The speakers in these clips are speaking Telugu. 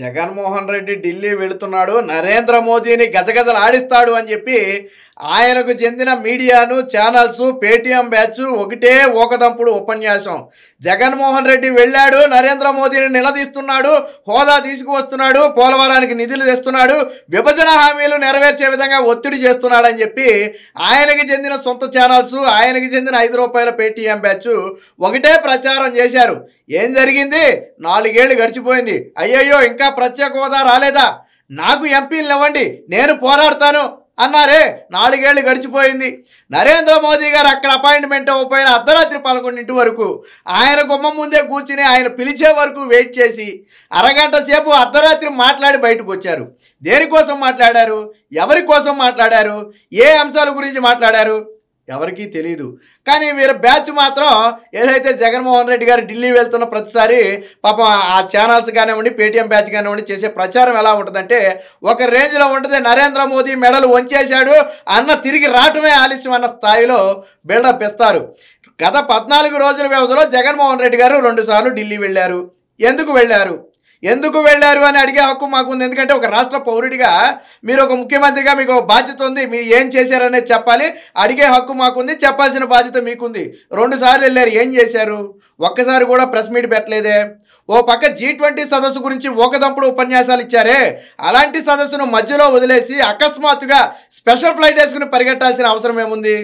జగన్మోహన్ రెడ్డి ఢిల్లీ వెళుతున్నాడు నరేంద్ర మోదీని గజగజలు ఆడిస్తాడు అని చెప్పి ఆయనకు చెందిన మీడియాను ఛానల్స్ పేటీఎం బ్యాచ్ ఒకటే ఓకదంపుడు ఉపన్యాసం జగన్మోహన్ రెడ్డి వెళ్ళాడు నరేంద్ర మోదీని నిలదీస్తున్నాడు హోదా తీసుకువస్తున్నాడు పోలవరానికి నిధులు తెస్తున్నాడు విభజన హామీలు నెరవేర్చే విధంగా ఒత్తిడి చేస్తున్నాడని చెప్పి ఆయనకి చెందిన సొంత ఛానల్స్ ఆయనకి చెందిన ఐదు రూపాయల పేటీఎం బ్యాచ్ ఒకటే ప్రచారం చేశారు ఏం జరిగింది నాలుగేళ్లు గడిచిపోయింది అయ్యయ్యో ఇంకా ప్రత్యేక హోదా రాలేదా నాకు ఎంపీలు ఇవ్వండి నేను పోరాడతాను అన్నారే నాలుగేళ్లు గడిచిపోయింది నరేంద్ర మోదీ గారు అక్కడ అపాయింట్మెంట్ అవ్వపోయిన అర్ధరాత్రి పదకొండింటి వరకు ఆయన గుమ్మం ముందే కూర్చుని ఆయన పిలిచే వరకు వెయిట్ చేసి అరగంట సేపు అర్ధరాత్రి మాట్లాడి బయటకు వచ్చారు దేనికోసం మాట్లాడారు ఎవరి కోసం మాట్లాడారు ఏ అంశాల గురించి మాట్లాడారు ఎవరికీ తెలియదు కానీ వీరి బ్యాచ్ మాత్రం ఏదైతే జగన్మోహన్ రెడ్డి గారు ఢిల్లీ వెళ్తున్న ప్రతిసారి పాపం ఆ ఛానల్స్ కానివ్వండి పేటీఎం బ్యాచ్ కానివ్వండి చేసే ప్రచారం ఎలా ఉంటుందంటే ఒక రేంజ్లో ఉంటుంది నరేంద్ర మోదీ మెడలు వంచేశాడు అన్న తిరిగి రావటమే ఆలస్యం అన్న స్థాయిలో బిల్డప్ ఇస్తారు గత పద్నాలుగు రోజుల వ్యవధిలో జగన్మోహన్ రెడ్డి గారు రెండుసార్లు ఢిల్లీ వెళ్ళారు ఎందుకు వెళ్ళారు ఎందుకు వెళ్ళారు అని అడిగే హక్కు మాకు ఉంది ఎందుకంటే ఒక రాష్ట్ర పౌరుడిగా మీరు ఒక ముఖ్యమంత్రిగా మీకు బాధ్యత ఉంది మీరు ఏం చేశారనేది చెప్పాలి అడిగే హక్కు మాకుంది చెప్పాల్సిన బాధ్యత మీకుంది రెండు సార్లు వెళ్ళారు ఏం చేశారు ఒక్కసారి కూడా ప్రెస్ మీట్ పెట్టలేదే ఓ పక్క జీ ట్వంటీ సదస్సు గురించి ఒకదంపుడు ఉపన్యాసాలు ఇచ్చారే అలాంటి సదస్సును మధ్యలో వదిలేసి అకస్మాత్తుగా స్పెషల్ ఫ్లైట్ వేసుకుని పరిగెట్టాల్సిన అవసరం ఏముంది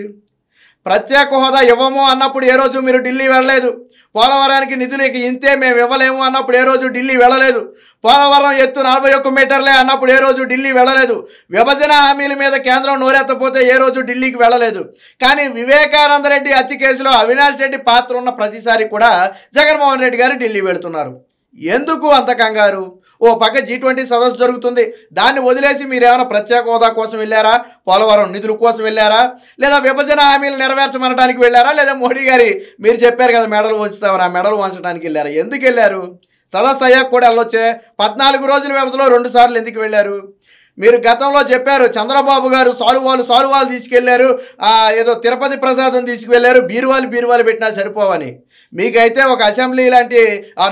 ప్రత్యేక హోదా ఇవ్వము అన్నప్పుడు ఏ రోజు మీరు ఢిల్లీ వెళ్ళలేదు పోలవరానికి నిధులు ఇంతే మేము ఇవ్వలేము అన్నప్పుడు ఏ రోజు ఢిల్లీ వెళ్ళలేదు పోలవరం ఎత్తు నలభై ఒక్క మీటర్లే అన్నప్పుడు ఏ రోజు ఢిల్లీ వెళ్ళలేదు విభజన హామీల మీద కేంద్రం నోరెత్తపోతే ఏ రోజు ఢిల్లీకి వెళ్ళలేదు కానీ వివేకానంద రెడ్డి హత్య కేసులో అవినాష్ రెడ్డి పాత్ర ఉన్న ప్రతిసారి కూడా జగన్మోహన్ రెడ్డి గారు ఢిల్లీ వెళుతున్నారు ఎందుకు అంత కంగారు ఓ పక్క జీ ట్వంటీ సదస్సు జరుగుతుంది దాన్ని వదిలేసి మీరు ఏమైనా ప్రత్యేక హోదా కోసం వెళ్ళారా పోలవరం నిధుల కోసం వెళ్ళారా లేదా విభజన హామీలు నెరవేర్చమనడానికి వెళ్ళారా లేదా మోడీ గారి మీరు చెప్పారు కదా మెడలు వంచుతామని ఆ మెడలు వంచడానికి వెళ్ళారా ఎందుకు వెళ్ళారు సదస్సు అయ్యాక కూడా వెళ్ళొచ్చే పద్నాలుగు రోజుల వ్యవధిలో రెండు సార్లు ఎందుకు వెళ్ళారు మీరు గతంలో చెప్పారు చంద్రబాబు గారు సాలువాలు సాలువాలు తీసుకెళ్లారు ఏదో తిరుపతి ప్రసాదం తీసుకువెళ్లారు బీరువాలు బీరువాలు పెట్టినా సరిపోవని మీకైతే ఒక అసెంబ్లీ లాంటి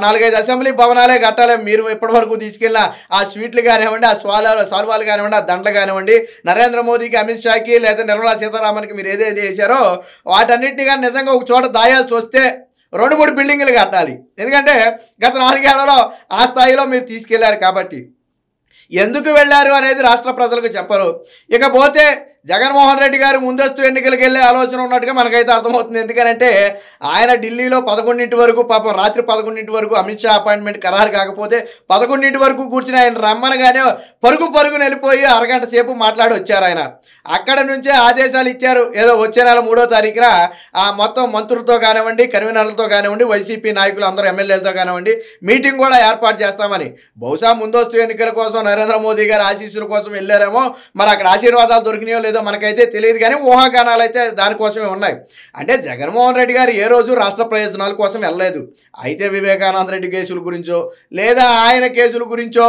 నాలుగైదు అసెంబ్లీ భవనాలే కట్టాలి మీరు ఇప్పటివరకు తీసుకెళ్ళిన ఆ స్వీట్లు కానివ్వండి ఆ స్వాల సాలువాలు కానివ్వండి ఆ దండలు కానివ్వండి నరేంద్ర మోదీకి అమిత్ షాకి లేదా నిర్మలా సీతారామన్కి మీరు ఏదైతే చేశారో వాటన్నిటిని కానీ నిజంగా ఒక చోట దాయాల్సి వస్తే రెండు మూడు బిల్డింగ్లు కట్టాలి ఎందుకంటే గత నాలుగేళ్లలో ఆ స్థాయిలో మీరు తీసుకెళ్లారు కాబట్టి ఎందుకు వెళ్ళారు అనేది రాష్ట్ర ప్రజలకు చెప్పరు ఇకపోతే జగన్మోహన్ రెడ్డి గారు ముందస్తు ఎన్నికలకు వెళ్ళే ఆలోచన ఉన్నట్టుగా మనకైతే అర్థమవుతుంది ఎందుకంటే ఆయన ఢిల్లీలో పదకొండింటి వరకు పాపం రాత్రి పదకొండింటి వరకు అమిత్ షా అపాయింట్మెంట్ ఖరారు కాకపోతే పదకొండింటి వరకు కూర్చుని ఆయన రమ్మనగానే పరుగు పరుగు వెళ్ళిపోయి అరగంట సేపు మాట్లాడి వచ్చారు ఆయన అక్కడ నుంచే ఆదేశాలు ఇచ్చారు ఏదో వచ్చే నెల మూడో తారీఖున ఆ మొత్తం మంత్రులతో కానివ్వండి కన్వీనర్లతో కానివ్వండి వైసీపీ నాయకులు అందరూ ఎమ్మెల్యేలతో కానివ్వండి మీటింగ్ కూడా ఏర్పాటు చేస్తామని బహుశా ముందస్తు ఎన్నికల కోసం నరేంద్ర మోదీ గారి ఆశీస్సుల కోసం వెళ్ళారేమో మరి అక్కడ ఆశీర్వాదాలు దొరికినాయో లేదో మనకైతే తెలియదు కానీ ఊహాగానాలు అయితే దానికోసమే ఉన్నాయి అంటే జగన్మోహన్ రెడ్డి గారు ఏ రోజు రాష్ట్ర ప్రయోజనాల కోసం వెళ్ళలేదు అయితే వివేకానంద రెడ్డి కేసుల గురించో లేదా ఆయన కేసుల గురించో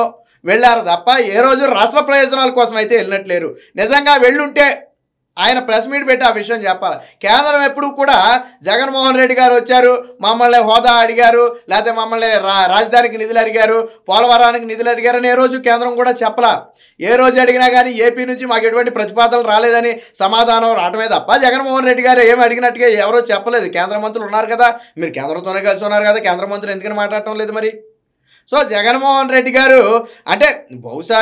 వెళ్ళారు తప్ప ఏ రోజు రాష్ట్ర ప్రయోజనాల కోసం అయితే వెళ్ళినట్లేరు నిజంగా వెళ్ళుంటే ఆయన ప్రెస్ మీట్ పెట్టి ఆ విషయం చెప్పాలి కేంద్రం ఎప్పుడు కూడా జగన్మోహన్ రెడ్డి గారు వచ్చారు మమ్మల్ని హోదా అడిగారు లేకపోతే మమ్మల్ని రాజధానికి నిధులు అడిగారు పోలవరానికి నిధులు అడిగారని ఏ రోజు కేంద్రం కూడా చెప్పలా ఏ రోజు అడిగినా కానీ ఏపీ నుంచి మాకు ఎటువంటి ప్రతిపాదనలు రాలేదని సమాధానం రావటమే తప్ప జగన్మోహన్ రెడ్డి గారు ఏమి అడిగినట్టుగా ఎవరో చెప్పలేదు కేంద్ర మంత్రులు ఉన్నారు కదా మీరు కేంద్రంతోనే కలిసి ఉన్నారు కదా కేంద్ర మంత్రులు ఎందుకని మాట్లాడటం లేదు మరి సో జగన్మోహన్ రెడ్డి గారు అంటే బహుశా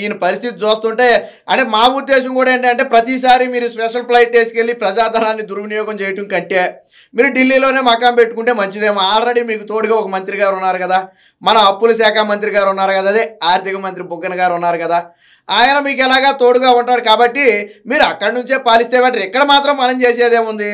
ఈయన పరిస్థితి చూస్తుంటే అంటే మా ఉద్దేశం కూడా ఏంటంటే ప్రతిసారి మీరు స్పెషల్ ఫ్లైట్ వేసుకెళ్ళి ప్రజాధనాన్ని దుర్వినియోగం చేయటం కంటే మీరు ఢిల్లీలోనే మకాం పెట్టుకుంటే మంచిదేమో ఆల్రెడీ మీకు తోడుగా ఒక మంత్రి గారు ఉన్నారు కదా మన అప్పుల శాఖ మంత్రి గారు ఉన్నారు కదా అదే ఆర్థిక మంత్రి బుగ్గన గారు ఉన్నారు కదా ఆయన మీకు ఎలాగా తోడుగా ఉంటాడు కాబట్టి మీరు అక్కడి నుంచే పాలిస్తే వాటి ఇక్కడ మాత్రం మనం చేసేదేముంది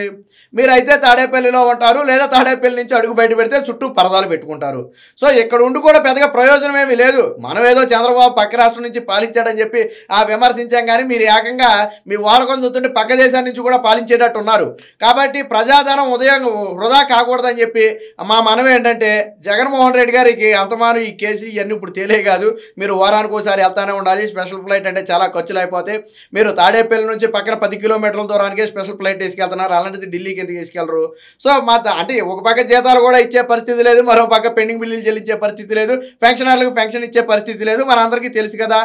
మీరైతే తాడేపల్లిలో ఉంటారు లేదా తాడేపల్లి నుంచి అడుగు బయట పెడితే చుట్టూ పరదాలు పెట్టుకుంటారు సో ఇక్కడ ఉండి కూడా పెద్దగా ప్రయోజనం ఏమీ లేదు మనం ఏదో చంద్రబాబు పక్క రాష్ట్రం నుంచి పాలించాడని చెప్పి ఆ విమర్శించాం కానీ మీరు ఏకంగా మీ వాళ్ళకొని చూస్తుంటే పక్క దేశం నుంచి కూడా పాలించేటట్టు ఉన్నారు కాబట్టి ప్రజాధనం ఉదయం వృధా కాకూడదని చెప్పి మా మనం ఏంటంటే జగన్మోహన్ రెడ్డి గారికి అంతమాను ఈ కేసు ఇవన్నీ ఇప్పుడు తెలియ కాదు మీరు వారానికి ఒకసారి వెళ్తానే ఉండాలి స్పెషల్ స్పెషల్ ఫ్లైట్ అంటే చాలా ఖర్చులు అయిపోతాయి మీరు తాడేపల్లి నుంచి పక్కన పది కిలోమీటర్ల దూరానికి స్పెషల్ ఫ్లైట్ తీసుకెళ్తున్నారు అలాంటిది ఢిల్లీకి ఎందుకు తీసుకెళ్లరు సో మా అంటే ఒక పక్క జీతాలు కూడా ఇచ్చే పరిస్థితి లేదు మరో పక్క పెండింగ్ బిల్లులు చెల్లించే పరిస్థితి లేదు పెన్షనర్లకు ఫెన్షన్ ఇచ్చే పరిస్థితి లేదు అందరికీ తెలుసు కదా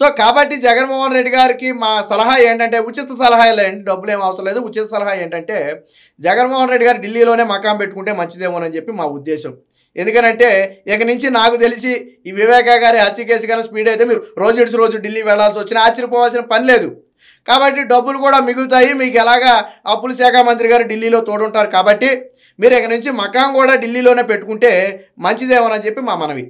సో కాబట్టి జగన్మోహన్ రెడ్డి గారికి మా సలహా ఏంటంటే ఉచిత సలహా లేండి డబ్బులు ఏం అవసరం లేదు ఉచిత సలహా ఏంటంటే జగన్మోహన్ రెడ్డి గారు ఢిల్లీలోనే మకాం పెట్టుకుంటే మంచిదేమోనని చెప్పి మా ఉద్దేశం ఎందుకనంటే ఇక నుంచి నాకు తెలిసి ఈ వివేకా గారి హత్య కేసు కన్నా స్పీడ్ అయితే మీరు రోజు ఇడిచి రోజు ఢిల్లీ వెళ్లాల్సి వచ్చిన ఆశ్చర్యపోవాల్సిన పని లేదు కాబట్టి డబ్బులు కూడా మిగులుతాయి మీకు ఎలాగా అప్పుల శాఖ మంత్రి గారు ఢిల్లీలో తోడుంటారు కాబట్టి మీరు ఇక నుంచి మకాం కూడా ఢిల్లీలోనే పెట్టుకుంటే మంచిదేమోనని చెప్పి మా మనవి